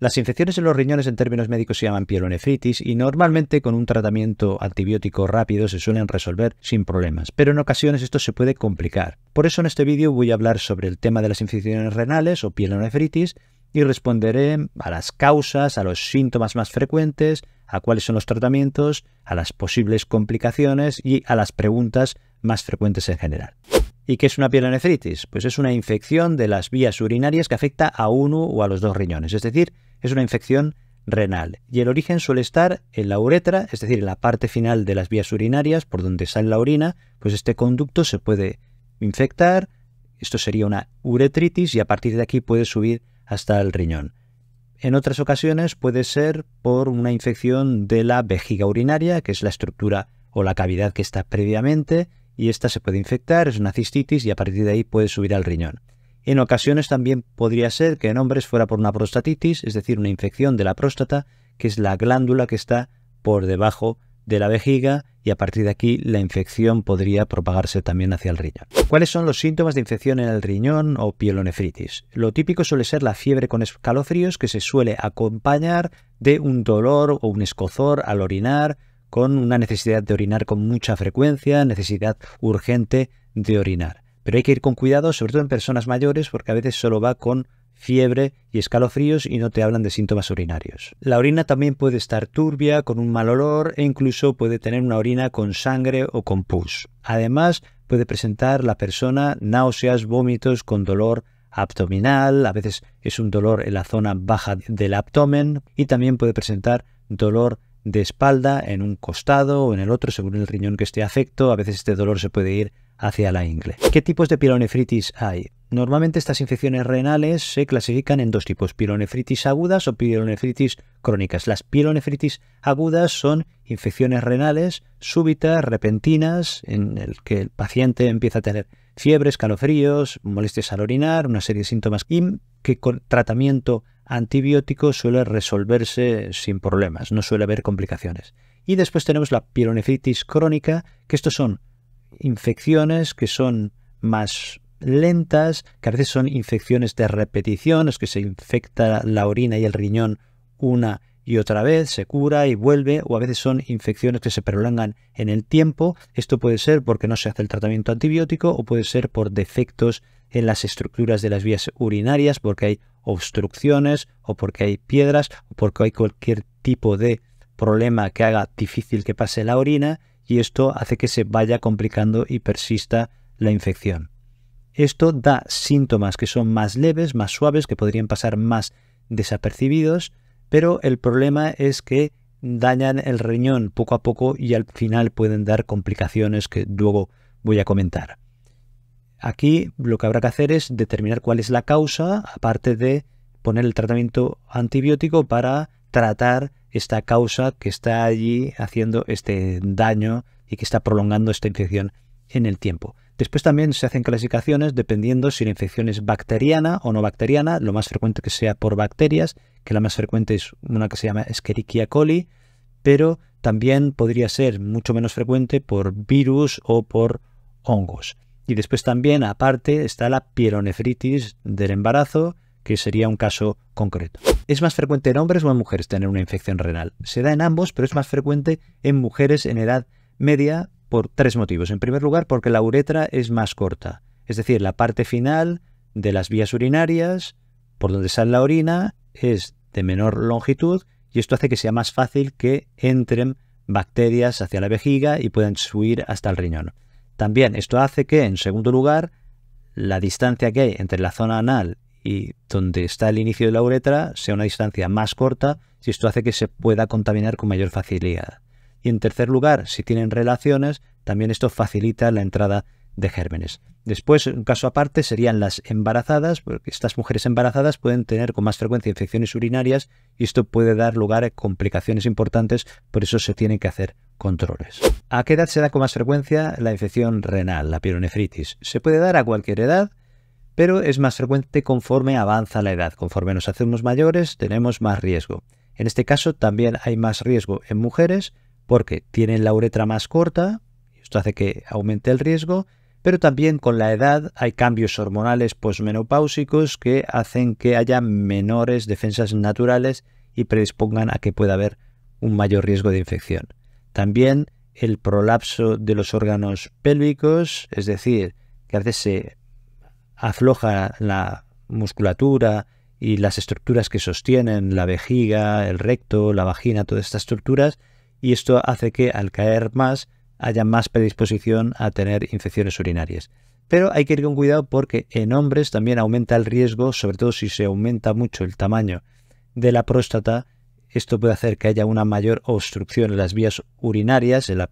Las infecciones en los riñones en términos médicos se llaman pielonefritis y normalmente con un tratamiento antibiótico rápido se suelen resolver sin problemas, pero en ocasiones esto se puede complicar. Por eso en este vídeo voy a hablar sobre el tema de las infecciones renales o pielonefritis y responderé a las causas, a los síntomas más frecuentes, a cuáles son los tratamientos, a las posibles complicaciones y a las preguntas más frecuentes en general. ¿Y qué es una pielonefritis? Pues es una infección de las vías urinarias que afecta a uno o a los dos riñones, es decir, es una infección renal y el origen suele estar en la uretra, es decir, en la parte final de las vías urinarias por donde sale la orina, pues este conducto se puede infectar, esto sería una uretritis y a partir de aquí puede subir hasta el riñón. En otras ocasiones puede ser por una infección de la vejiga urinaria, que es la estructura o la cavidad que está previamente, y esta se puede infectar, es una cistitis y a partir de ahí puede subir al riñón. En ocasiones también podría ser que en hombres fuera por una prostatitis, es decir, una infección de la próstata, que es la glándula que está por debajo de la vejiga y a partir de aquí la infección podría propagarse también hacia el riñón. ¿Cuáles son los síntomas de infección en el riñón o pielonefritis? Lo típico suele ser la fiebre con escalofríos que se suele acompañar de un dolor o un escozor al orinar, con una necesidad de orinar con mucha frecuencia, necesidad urgente de orinar. Pero hay que ir con cuidado, sobre todo en personas mayores, porque a veces solo va con fiebre y escalofríos y no te hablan de síntomas urinarios. La orina también puede estar turbia, con un mal olor e incluso puede tener una orina con sangre o con pus. Además, puede presentar la persona náuseas, vómitos, con dolor abdominal, a veces es un dolor en la zona baja del abdomen y también puede presentar dolor de espalda en un costado o en el otro según el riñón que esté afecto, a veces este dolor se puede ir hacia la ingle. ¿Qué tipos de pielonefritis hay? Normalmente estas infecciones renales se clasifican en dos tipos, pielonefritis agudas o pielonefritis crónicas. Las pielonefritis agudas son infecciones renales súbitas, repentinas, en el que el paciente empieza a tener fiebres, calofríos, molestias al orinar, una serie de síntomas que con tratamiento antibiótico suele resolverse sin problemas, no suele haber complicaciones. Y después tenemos la pielonefritis crónica, que estos son infecciones que son más lentas, que a veces son infecciones de repetición, es que se infecta la orina y el riñón una y otra vez, se cura y vuelve, o a veces son infecciones que se prolongan en el tiempo. Esto puede ser porque no se hace el tratamiento antibiótico o puede ser por defectos en las estructuras de las vías urinarias, porque hay obstrucciones o porque hay piedras o porque hay cualquier tipo de problema que haga difícil que pase la orina y esto hace que se vaya complicando y persista la infección. Esto da síntomas que son más leves, más suaves, que podrían pasar más desapercibidos, pero el problema es que dañan el riñón poco a poco y al final pueden dar complicaciones que luego voy a comentar. Aquí lo que habrá que hacer es determinar cuál es la causa, aparte de poner el tratamiento antibiótico para tratar esta causa que está allí haciendo este daño y que está prolongando esta infección en el tiempo. Después también se hacen clasificaciones dependiendo si la infección es bacteriana o no bacteriana, lo más frecuente que sea por bacterias, que la más frecuente es una que se llama Escherichia coli, pero también podría ser mucho menos frecuente por virus o por hongos. Y después también, aparte, está la pielonefritis del embarazo, que sería un caso concreto. ¿Es más frecuente en hombres o en mujeres tener una infección renal? Se da en ambos, pero es más frecuente en mujeres en edad media por tres motivos. En primer lugar, porque la uretra es más corta, es decir, la parte final de las vías urinarias, por donde sale la orina, es de menor longitud y esto hace que sea más fácil que entren bacterias hacia la vejiga y puedan subir hasta el riñón. También esto hace que, en segundo lugar, la distancia que hay entre la zona anal y donde está el inicio de la uretra sea una distancia más corta si esto hace que se pueda contaminar con mayor facilidad. Y en tercer lugar, si tienen relaciones, también esto facilita la entrada de gérmenes. Después, un caso aparte serían las embarazadas, porque estas mujeres embarazadas pueden tener con más frecuencia infecciones urinarias y esto puede dar lugar a complicaciones importantes, por eso se tienen que hacer controles. ¿A qué edad se da con más frecuencia la infección renal, la pielonefritis? Se puede dar a cualquier edad, pero es más frecuente conforme avanza la edad. Conforme nos hacemos mayores, tenemos más riesgo. En este caso también hay más riesgo en mujeres porque tienen la uretra más corta, esto hace que aumente el riesgo, pero también con la edad hay cambios hormonales posmenopáusicos que hacen que haya menores defensas naturales y predispongan a que pueda haber un mayor riesgo de infección. También el prolapso de los órganos pélvicos, es decir, que a veces se afloja la musculatura y las estructuras que sostienen la vejiga, el recto, la vagina, todas estas estructuras, y esto hace que al caer más haya más predisposición a tener infecciones urinarias. Pero hay que ir con cuidado porque en hombres también aumenta el riesgo, sobre todo si se aumenta mucho el tamaño de la próstata, esto puede hacer que haya una mayor obstrucción en las vías urinarias, en la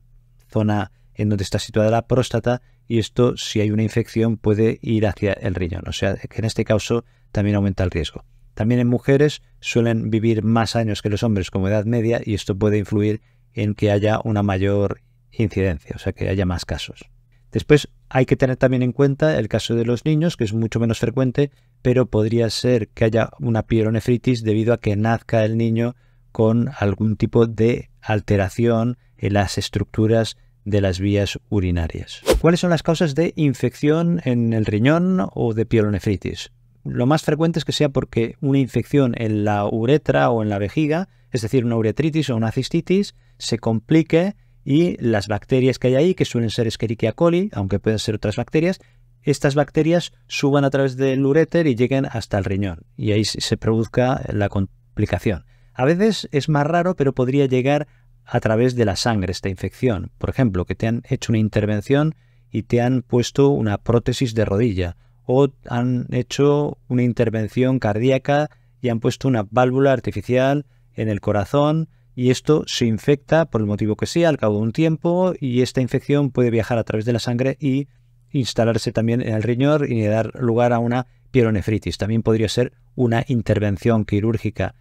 zona en donde está situada la próstata, y esto, si hay una infección, puede ir hacia el riñón. O sea, que en este caso también aumenta el riesgo. También en mujeres suelen vivir más años que los hombres como edad media y esto puede influir en que haya una mayor incidencia, o sea, que haya más casos. Después hay que tener también en cuenta el caso de los niños, que es mucho menos frecuente, pero podría ser que haya una pielonefritis debido a que nazca el niño con algún tipo de alteración en las estructuras de las vías urinarias. ¿Cuáles son las causas de infección en el riñón o de piolonefritis? Lo más frecuente es que sea porque una infección en la uretra o en la vejiga, es decir, una uretritis o una cistitis, se complique y las bacterias que hay ahí, que suelen ser Escherichia coli, aunque pueden ser otras bacterias, estas bacterias suban a través del uréter y lleguen hasta el riñón y ahí se produzca la complicación. A veces es más raro, pero podría llegar a través de la sangre esta infección. Por ejemplo, que te han hecho una intervención y te han puesto una prótesis de rodilla o han hecho una intervención cardíaca y han puesto una válvula artificial en el corazón y esto se infecta por el motivo que sea al cabo de un tiempo y esta infección puede viajar a través de la sangre y instalarse también en el riñón y dar lugar a una pielonefritis. También podría ser una intervención quirúrgica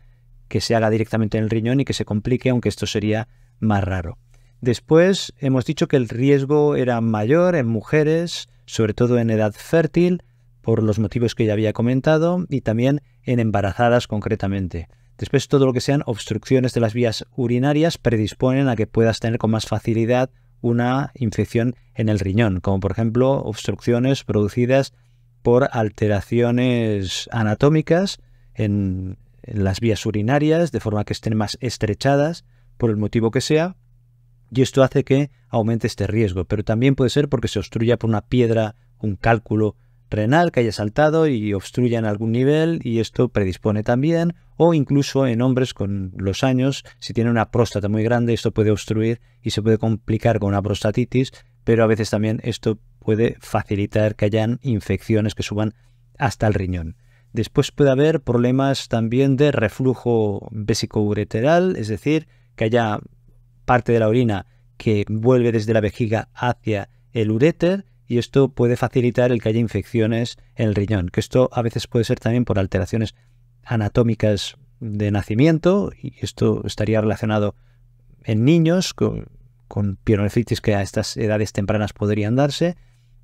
que se haga directamente en el riñón y que se complique, aunque esto sería más raro. Después hemos dicho que el riesgo era mayor en mujeres, sobre todo en edad fértil, por los motivos que ya había comentado, y también en embarazadas concretamente. Después todo lo que sean obstrucciones de las vías urinarias predisponen a que puedas tener con más facilidad una infección en el riñón, como por ejemplo obstrucciones producidas por alteraciones anatómicas en, las vías urinarias, de forma que estén más estrechadas, por el motivo que sea, y esto hace que aumente este riesgo, pero también puede ser porque se obstruya por una piedra, un cálculo renal que haya saltado y obstruya en algún nivel y esto predispone también, o incluso en hombres con los años, si tienen una próstata muy grande, esto puede obstruir y se puede complicar con una prostatitis, pero a veces también esto puede facilitar que hayan infecciones que suban hasta el riñón. Después puede haber problemas también de reflujo vesicoureteral, es decir, que haya parte de la orina que vuelve desde la vejiga hacia el uréter y esto puede facilitar el que haya infecciones en el riñón, que esto a veces puede ser también por alteraciones anatómicas de nacimiento y esto estaría relacionado en niños con, con que a estas edades tempranas podrían darse,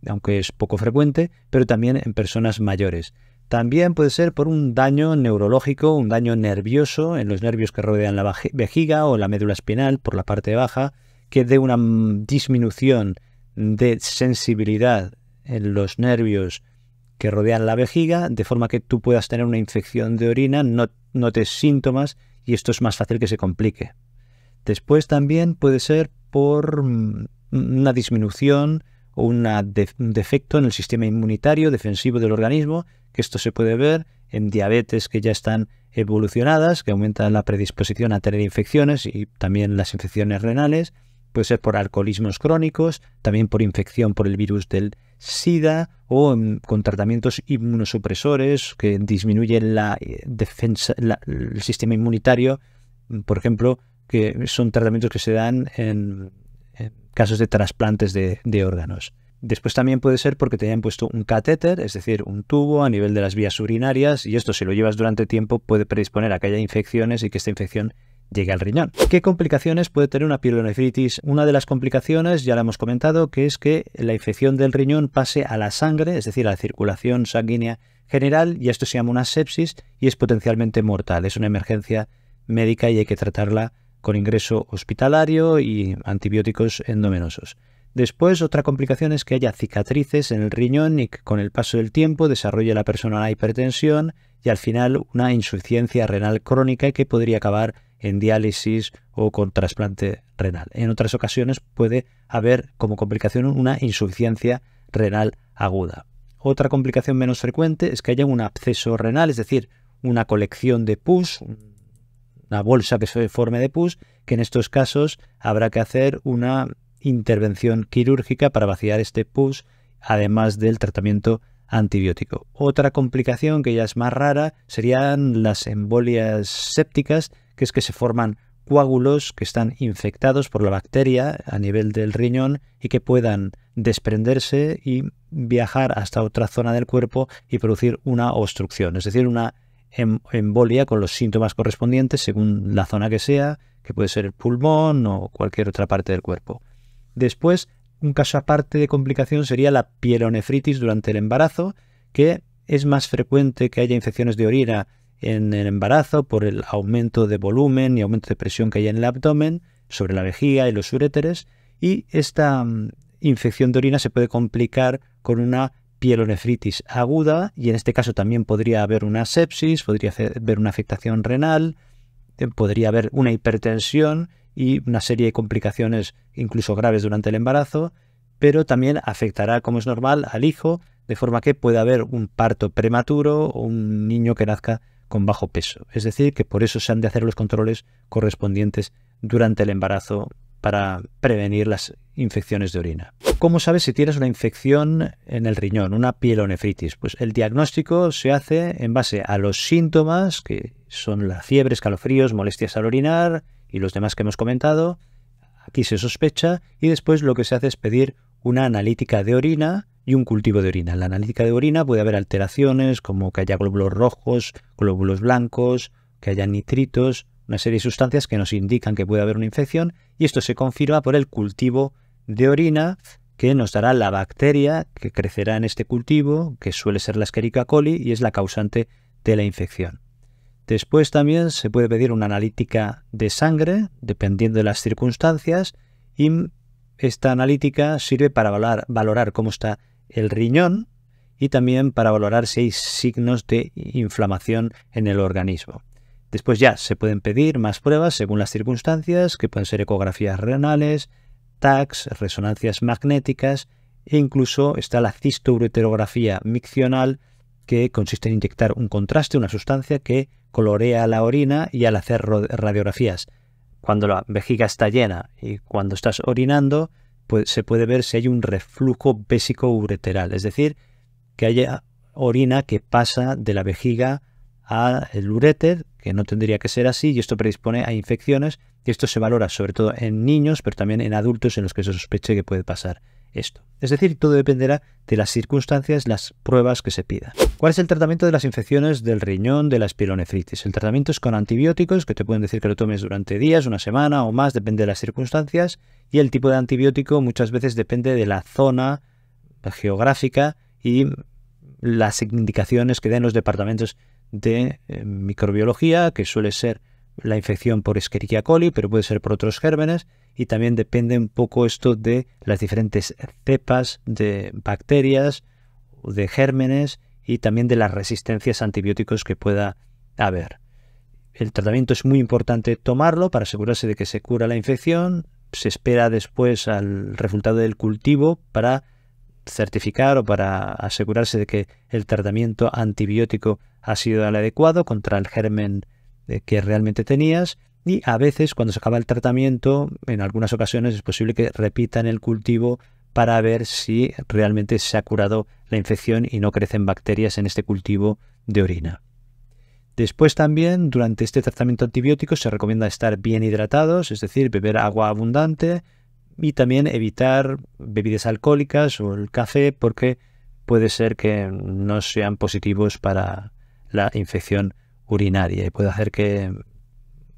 aunque es poco frecuente, pero también en personas mayores. También puede ser por un daño neurológico, un daño nervioso en los nervios que rodean la vejiga o la médula espinal por la parte baja, que dé una disminución de sensibilidad en los nervios que rodean la vejiga, de forma que tú puedas tener una infección de orina, no notes síntomas y esto es más fácil que se complique. Después también puede ser por mm, una disminución o un defecto en el sistema inmunitario defensivo del organismo, que esto se puede ver en diabetes que ya están evolucionadas, que aumentan la predisposición a tener infecciones y también las infecciones renales, puede ser por alcoholismos crónicos, también por infección por el virus del SIDA o con tratamientos inmunosupresores que disminuyen la eh, defensa, el sistema inmunitario, por ejemplo, que son tratamientos que se dan en, eh, casos de trasplantes de, órganos. Después también puede ser porque te hayan puesto un catéter, es decir, un tubo a nivel de las vías urinarias, y esto si lo llevas durante tiempo puede predisponer a que haya infecciones y que esta infección llegue al riñón. ¿Qué complicaciones puede tener una pielonefritis? Una de las complicaciones, ya la hemos comentado, que es que la infección del riñón pase a la sangre, es decir, a la circulación sanguínea general, y esto se llama una sepsis y es potencialmente mortal. Es una emergencia médica y hay que tratarla con ingreso hospitalario y antibióticos endovenosos. Después, otra complicación es que haya cicatrices en el riñón y que con el paso del tiempo desarrolle la persona la hipertensión y al final una insuficiencia renal crónica que podría acabar en diálisis o con trasplante renal. En otras ocasiones puede haber como complicación una insuficiencia renal aguda. Otra complicación menos frecuente es que haya un absceso renal, es decir, una colección de pus, una bolsa que se forme de pus, que en estos casos habrá que hacer una intervención quirúrgica para vaciar este pus, además del tratamiento antibiótico. Otra complicación que ya es más rara serían las embolias sépticas, que es que se forman coágulos que están infectados por la bacteria a nivel del riñón y que puedan desprenderse y viajar hasta otra zona del cuerpo y producir una obstrucción, es decir, una embolia con los síntomas correspondientes según la zona que sea, que puede ser el pulmón o cualquier otra parte del cuerpo. Después, un caso aparte de complicación sería la pielonefritis durante el embarazo, que es más frecuente que haya infecciones de orina en el embarazo por el aumento de volumen y aumento de presión que hay en el abdomen, sobre la vejiga y los uréteres, y esta mm, infección de orina se puede complicar con una pielonefritis aguda y en este caso también podría haber una sepsis, podría haber una afectación renal, eh, podría haber una hipertensión y una serie de complicaciones incluso graves durante el embarazo, pero también afectará, como es normal, al hijo, de forma que pueda haber un parto prematuro o un niño que nazca con bajo peso. Es decir, que por eso se han de hacer los controles correspondientes durante el embarazo para prevenir las infecciones de orina. ¿Cómo sabes si tienes una infección en el riñón, una pielonefritis? Pues el diagnóstico se hace en base a los síntomas, que son la fiebre, escalofríos, molestias al orinar y los demás que hemos comentado. Aquí se sospecha y después lo que se hace es pedir una analítica de orina y un cultivo de orina. En la analítica de orina puede haber alteraciones como que haya glóbulos rojos, glóbulos blancos, que haya nitritos, una serie de sustancias que nos indican que puede haber una infección y esto se confirma por el cultivo de orina que nos dará la bacteria que crecerá en este cultivo, que suele ser la Escherichia coli y es la causante de la infección. Después también se puede pedir una analítica de sangre, dependiendo de las circunstancias, y esta analítica sirve para valorar, valorar cómo está el riñón y también para valorar si hay signos de inflamación en el organismo. Después ya se pueden pedir más pruebas según las circunstancias, que pueden ser ecografías renales, TACs, resonancias magnéticas e incluso está la cistoureterografía miccional, que consiste en inyectar un contraste, una sustancia que colorea la orina y al hacer radiografías. Cuando la vejiga está llena y cuando estás orinando, pues se puede ver si hay un reflujo bésico ureteral, es decir, que haya orina que pasa de la vejiga al ureter que no tendría que ser así y esto predispone a infecciones y esto se valora sobre todo en niños, pero también en adultos en los que se sospeche que puede pasar esto. Es decir, todo dependerá de las circunstancias, las pruebas que se pidan. ¿Cuál es el tratamiento de las infecciones del riñón, de la espironefritis? El tratamiento es con antibióticos, que te pueden decir que lo tomes durante días, una semana o más, depende de las circunstancias, y el tipo de antibiótico muchas veces depende de la zona geográfica y las indicaciones que den los departamentos de eh, microbiología, que suele ser la infección por Escherichia coli, pero puede ser por otros gérmenes, y también depende un poco esto de las diferentes cepas de bacterias, de gérmenes y también de las resistencias a antibióticos que pueda haber. El tratamiento es muy importante tomarlo para asegurarse de que se cura la infección, se espera después al resultado del cultivo para certificar o para asegurarse de que el tratamiento antibiótico ha sido el adecuado contra el germen que realmente tenías. Y a veces, cuando se acaba el tratamiento, en algunas ocasiones es posible que repitan el cultivo para ver si realmente se ha curado la infección y no crecen bacterias en este cultivo de orina. Después también, durante este tratamiento antibiótico, se recomienda estar bien hidratados, es decir, beber agua abundante, y también evitar bebidas alcohólicas o el café porque puede ser que no sean positivos para la infección urinaria y puede hacer que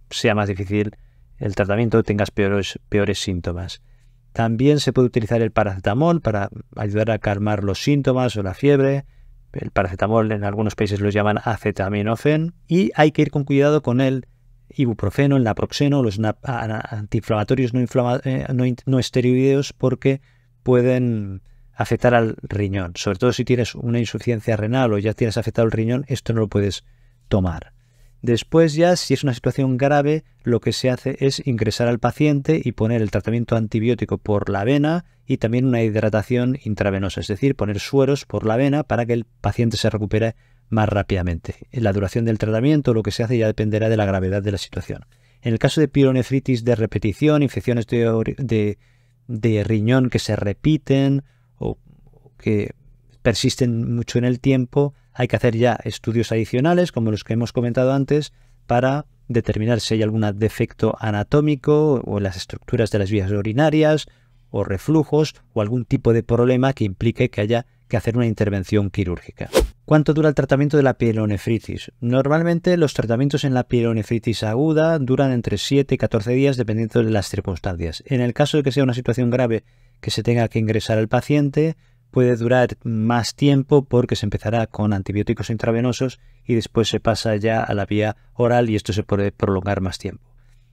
sea más difícil el tratamiento, tengas peores, peores síntomas. También se puede utilizar el paracetamol para ayudar a calmar los síntomas o la fiebre. El paracetamol en algunos países lo llaman acetaminofen. y hay que ir con cuidado con él ibuprofeno, el naproxeno, los antiinflamatorios eh, no, esteroideos porque pueden afectar al riñón. Sobre todo si tienes una insuficiencia renal o ya tienes afectado el riñón, esto no lo puedes tomar. Después ya, si es una situación grave, lo que se hace es ingresar al paciente y poner el tratamiento antibiótico por la vena y también una hidratación intravenosa, es decir, poner sueros por la vena para que el paciente se recupere más rápidamente. La duración del tratamiento, lo que se hace, ya dependerá de la gravedad de la situación. En el caso de pironefritis de repetición, infecciones de, de riñón que se repiten o que persisten mucho en el tiempo, hay que hacer ya estudios adicionales, como los que hemos comentado antes, para determinar si hay algún defecto anatómico o en las estructuras de las vías urinarias o reflujos o algún tipo de problema que implique que haya que hacer una intervención quirúrgica. ¿Cuánto dura el tratamiento de la pielonefritis? Normalmente los tratamientos en la pielonefritis aguda duran entre 7 y 14 días dependiendo de las circunstancias. En el caso de que sea una situación grave que se tenga que ingresar al paciente, puede durar más tiempo porque se empezará con antibióticos intravenosos y después se pasa ya a la vía oral y esto se puede prolongar más tiempo.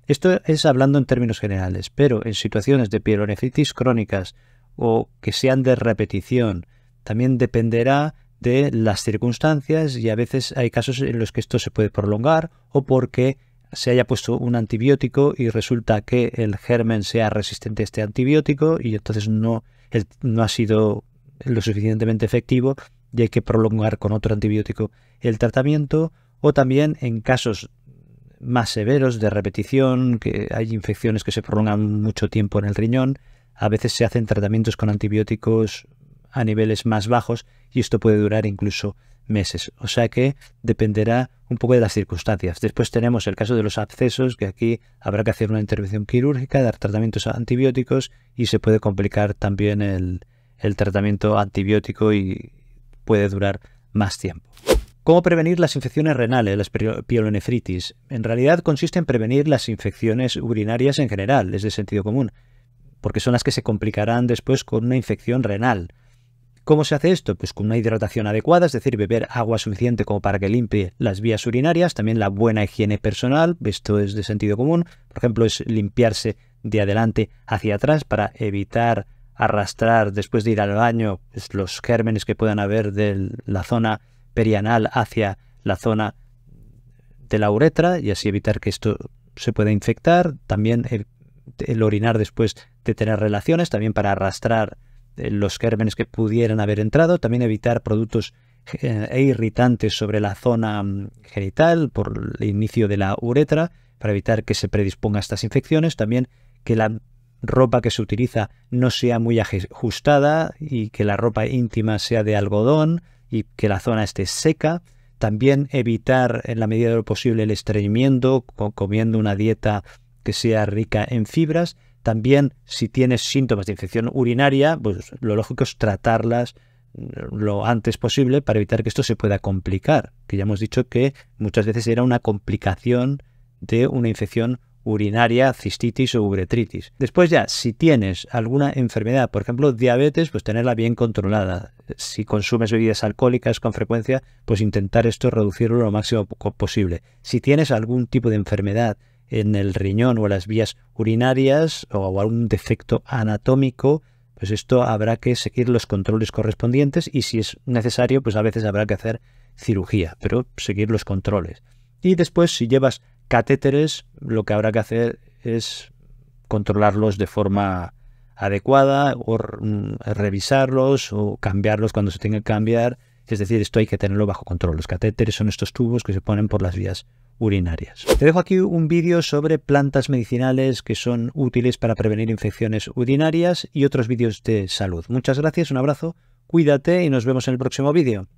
Esto es hablando en términos generales, pero en situaciones de pielonefritis crónicas o que sean de repetición, también dependerá de las circunstancias y a veces hay casos en los que esto se puede prolongar o porque se haya puesto un antibiótico y resulta que el germen sea resistente a este antibiótico y entonces no, no ha sido lo suficientemente efectivo y hay que prolongar con otro antibiótico el tratamiento o también en casos más severos de repetición, que hay infecciones que se prolongan mucho tiempo en el riñón, a veces se hacen tratamientos con antibióticos a niveles más bajos y esto puede durar incluso meses. O sea que dependerá un poco de las circunstancias. Después tenemos el caso de los abscesos, que aquí habrá que hacer una intervención quirúrgica, dar tratamientos antibióticos y se puede complicar también el, tratamiento antibiótico y puede durar más tiempo. ¿Cómo prevenir las infecciones renales, las pielonefritis? En realidad consiste en prevenir las infecciones urinarias en general, es de sentido común, porque son las que se complicarán después con una infección renal. ¿Cómo se hace esto? Pues con una hidratación adecuada, es decir, beber agua suficiente como para que limpie las vías urinarias, también la buena higiene personal, esto es de sentido común, por ejemplo, es limpiarse de adelante hacia atrás para evitar arrastrar después de ir al baño pues, los gérmenes que puedan haber de la zona perianal hacia la zona de la uretra y así evitar que esto se pueda infectar, también el orinar después de tener relaciones, también para arrastrar los gérmenes que pudieran haber entrado, también evitar productos eh, e irritantes sobre la zona mm, genital por el inicio de la uretra para evitar que se predisponga a estas infecciones, también que la ropa que se utiliza no sea muy ajustada y que la ropa íntima sea de algodón y que la zona esté seca, también evitar en la medida de lo posible el estreñimiento comiendo una dieta que sea rica en fibras, también si tienes síntomas de infección urinaria, pues lo lógico es tratarlas mm, lo antes posible para evitar que esto se pueda complicar, que ya hemos dicho que muchas veces era una complicación de una infección urinaria, cistitis o uretritis. Después ya, si tienes alguna enfermedad, por ejemplo diabetes, pues tenerla bien controlada. Si consumes bebidas alcohólicas con frecuencia, pues intentar esto reducirlo lo máximo posible. Si tienes algún tipo de enfermedad en el riñón o en las vías urinarias o algún defecto anatómico, pues esto habrá que seguir los controles correspondientes y si es necesario, pues a veces habrá que hacer cirugía, pero seguir los controles. Y después, si llevas catéteres, lo que habrá que hacer es controlarlos de forma adecuada o mm, revisarlos o cambiarlos cuando se tenga que cambiar. Es decir, esto hay que tenerlo bajo control. Los catéteres son estos tubos que se ponen por las vías urinarias. Te dejo aquí un vídeo sobre plantas medicinales que son útiles para prevenir infecciones urinarias y otros vídeos de salud. Muchas gracias, un abrazo, cuídate y nos vemos en el próximo vídeo.